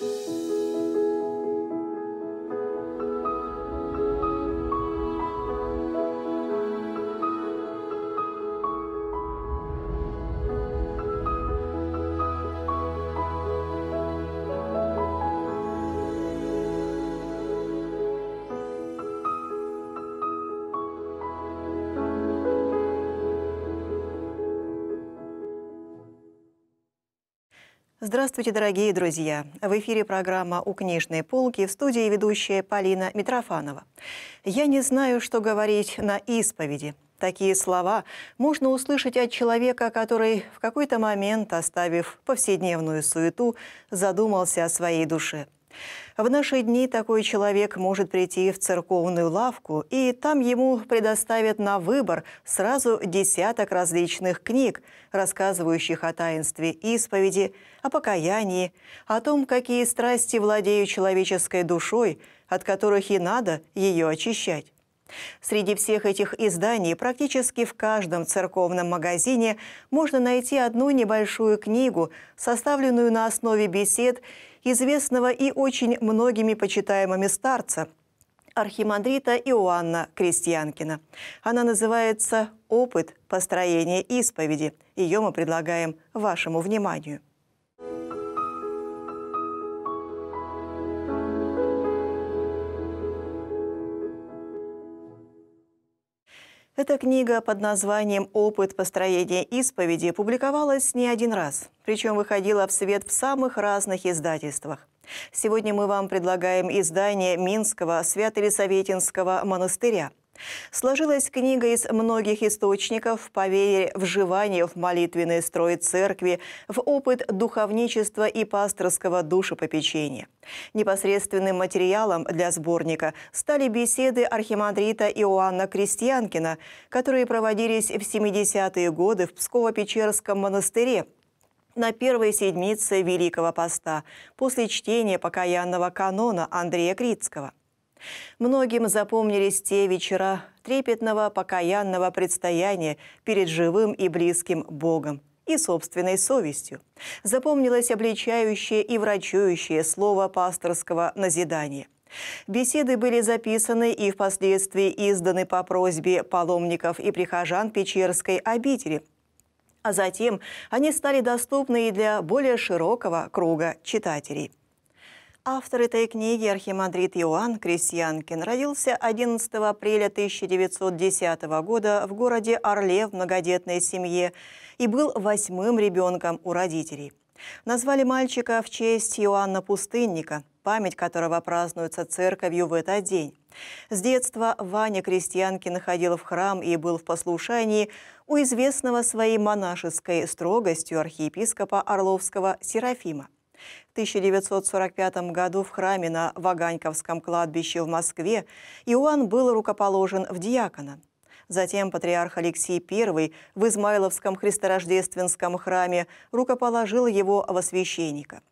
Thank you. Здравствуйте, дорогие друзья! В эфире программа «У книжной полки» в студии ведущая Полина Митрофанова. «Я не знаю, что говорить на исповеди». Такие слова можно услышать от человека, который в какой-то момент, оставив повседневную суету, задумался о своей душе – в наши дни такой человек может прийти в церковную лавку, и там ему предоставят на выбор сразу десяток различных книг, рассказывающих о таинстве исповеди, о покаянии, о том, какие страсти владеют человеческой душой, от которых и надо ее очищать. Среди всех этих изданий практически в каждом церковном магазине можно найти одну небольшую книгу, составленную на основе бесед известного и очень многими почитаемыми старца – архимандрита Иоанна Крестьянкина. Она называется «Опыт построения исповеди». Ее мы предлагаем вашему вниманию. Эта книга под названием «Опыт построения исповеди» публиковалась не один раз, причем выходила в свет в самых разных издательствах. Сегодня мы вам предлагаем издание Минского Свято-Лисоветинского монастыря – Сложилась книга из многих источников по вере в в молитвенный строй церкви, в опыт духовничества и пасторского душепопечения. Непосредственным материалом для сборника стали беседы архимандрита Иоанна Крестьянкина, которые проводились в 70-е годы в Псково-Печерском монастыре, на первой седмице Великого Поста после чтения покаянного канона Андрея Крицкого. Многим запомнились те вечера трепетного, покаянного предстояния перед живым и близким Богом и собственной совестью. Запомнилось обличающее и врачующее слово пасторского назидания – Беседы были записаны и впоследствии изданы по просьбе паломников и прихожан Печерской обители. А затем они стали доступны и для более широкого круга читателей. Автор этой книги, архимандрит Иоанн Крестьянкин, родился 11 апреля 1910 года в городе Орле в многодетной семье и был восьмым ребенком у родителей. Назвали мальчика в честь Иоанна Пустынника, память которого празднуется церковью в этот день. С детства Ваня Крестьянкин ходил в храм и был в послушании у известного своей монашеской строгостью архиепископа Орловского Серафима. В 1945 году в храме на Ваганьковском кладбище в Москве Иоанн был рукоположен в диакона. Затем патриарх Алексей I в Измайловском христорождественском храме рукоположил его во священника.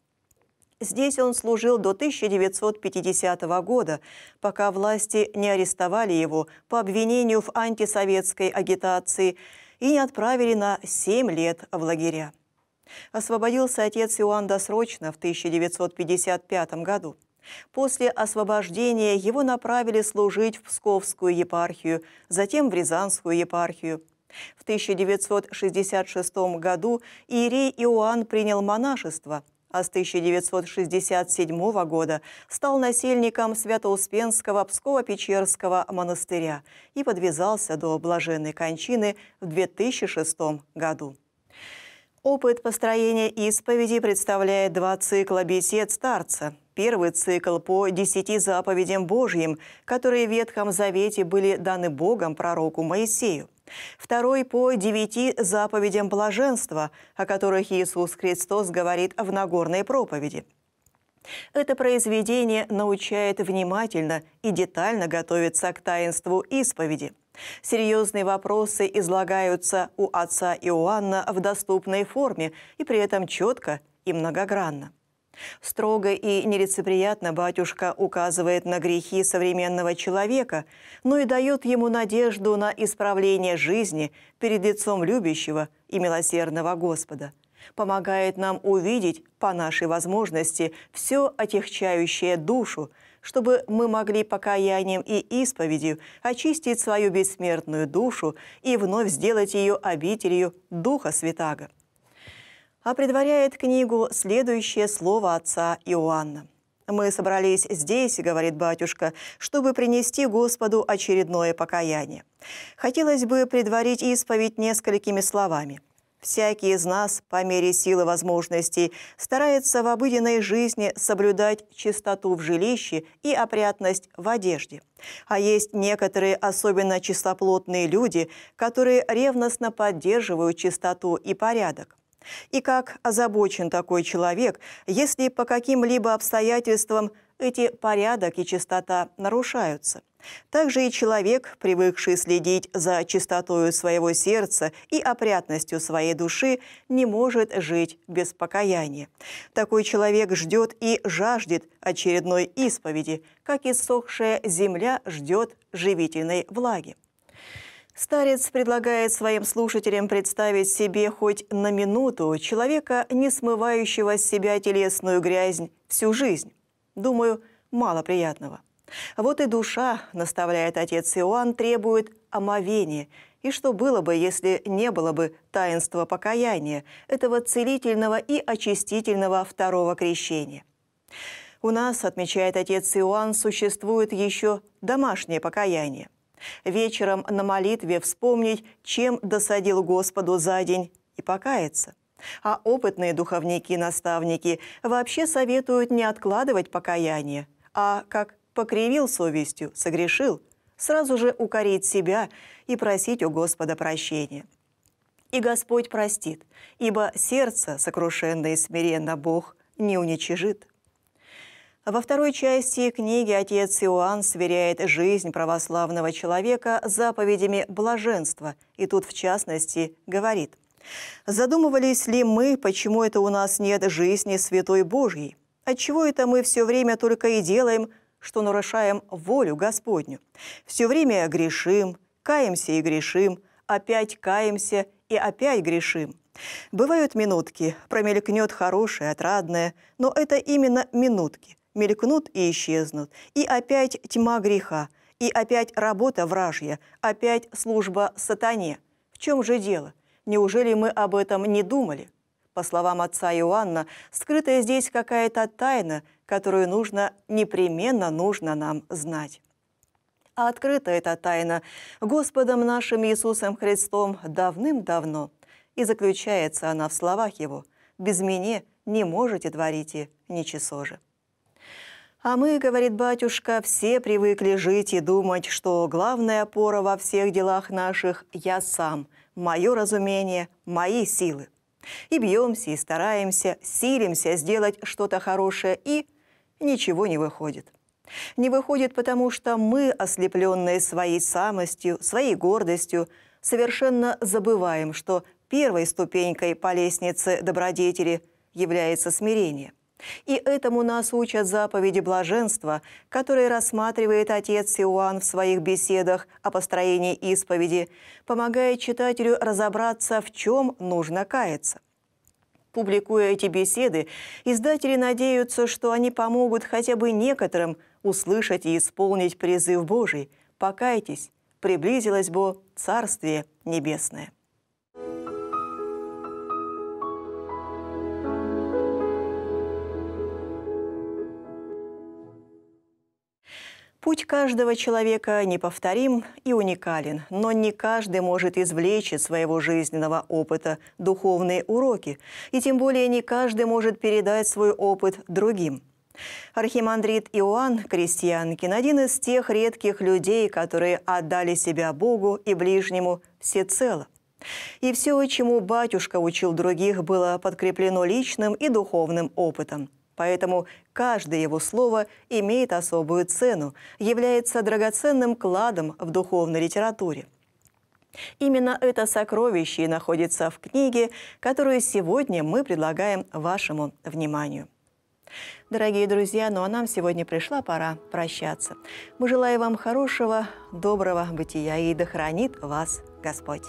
Здесь он служил до 1950 года, пока власти не арестовали его по обвинению в антисоветской агитации и не отправили на 7 лет в лагеря. Освободился отец Иоанн досрочно в 1955 году. После освобождения его направили служить в Псковскую епархию, затем в Рязанскую епархию. В 1966 году Иерей Иоанн принял монашество, а с 1967 года стал насельником Свято-Успенского Псково-Печерского монастыря и подвязался до блаженной кончины в 2006 году. Опыт построения исповеди представляет два цикла бесед старца. Первый цикл по десяти заповедям Божьим, которые в Ветхом Завете были даны Богом пророку Моисею. Второй по девяти заповедям блаженства, о которых Иисус Христос говорит в Нагорной проповеди. Это произведение научает внимательно и детально готовиться к таинству исповеди – Серьезные вопросы излагаются у отца Иоанна в доступной форме и при этом четко и многогранно. Строго и нелицеприятно батюшка указывает на грехи современного человека, но и дает ему надежду на исправление жизни перед лицом любящего и милосердного Господа. Помогает нам увидеть по нашей возможности все отягчающее душу – чтобы мы могли покаянием и исповедью очистить свою бессмертную душу и вновь сделать ее обителью Духа Святаго. А предваряет книгу следующее слово отца Иоанна. «Мы собрались здесь, — говорит батюшка, — чтобы принести Господу очередное покаяние. Хотелось бы предварить исповедь несколькими словами — Всякий из нас, по мере силы возможностей, старается в обыденной жизни соблюдать чистоту в жилище и опрятность в одежде. А есть некоторые особенно чистоплотные люди, которые ревностно поддерживают чистоту и порядок. И как озабочен такой человек, если по каким-либо обстоятельствам эти порядок и чистота нарушаются. Также и человек, привыкший следить за чистотою своего сердца и опрятностью своей души, не может жить без покаяния. Такой человек ждет и жаждет очередной исповеди, как иссохшая земля ждет живительной влаги. Старец предлагает своим слушателям представить себе хоть на минуту человека, не смывающего с себя телесную грязь всю жизнь. Думаю, мало приятного. Вот и душа, наставляет отец Иоанн, требует омовения. И что было бы, если не было бы таинства покаяния, этого целительного и очистительного второго крещения? У нас, отмечает отец Иоанн, существует еще домашнее покаяние – Вечером на молитве вспомнить, чем досадил Господу за день, и покаяться. А опытные духовники и наставники вообще советуют не откладывать покаяние, а как покривил совестью, согрешил, сразу же укорить себя и просить у Господа прощения. И Господь простит, ибо сердце сокрушенное и смиренно Бог не уничижит. А во второй части книги отец Иоанн сверяет жизнь православного человека заповедями блаженства, и тут в частности говорит, «Задумывались ли мы, почему это у нас нет жизни Святой Божьей? Отчего это мы все время только и делаем, что нарушаем волю Господню? Все время грешим, каемся и грешим, опять каемся и опять грешим». Бывают минутки, промелькнет хорошее, отрадное, но это именно минутки мелькнут и исчезнут. И опять тьма греха, и опять работа вражья, опять служба сатане. В чем же дело? Неужели мы об этом не думали? По словам отца Иоанна, скрыта здесь какая-то тайна, которую нужно, непременно нужно нам знать. А открыта эта тайна Господом нашим Иисусом Христом давным-давно. И заключается она в словах Его «Без меня не можете творить ничего же». А мы, говорит батюшка, все привыкли жить и думать, что главная опора во всех делах наших – я сам, мое разумение, мои силы. И бьемся, и стараемся, силимся сделать что-то хорошее, и ничего не выходит. Не выходит, потому что мы, ослепленные своей самостью, своей гордостью, совершенно забываем, что первой ступенькой по лестнице добродетели является смирение. И этому нас учат заповеди блаженства, которые рассматривает отец Иоанн в своих беседах о построении исповеди, помогая читателю разобраться, в чем нужно каяться. Публикуя эти беседы, издатели надеются, что они помогут хотя бы некоторым услышать и исполнить призыв Божий «Покайтесь, приблизилось бы Царствие Небесное». Путь каждого человека неповторим и уникален, но не каждый может извлечь из своего жизненного опыта духовные уроки, и тем более не каждый может передать свой опыт другим. Архимандрит Иоанн Крестьянкин – один из тех редких людей, которые отдали себя Богу и ближнему всецело. И все, чему батюшка учил других, было подкреплено личным и духовным опытом – Поэтому каждое его слово имеет особую цену, является драгоценным кладом в духовной литературе. Именно это сокровище и находится в книге, которую сегодня мы предлагаем вашему вниманию. Дорогие друзья, ну а нам сегодня пришла пора прощаться. Мы желаем вам хорошего, доброго бытия и да хранит вас Господь.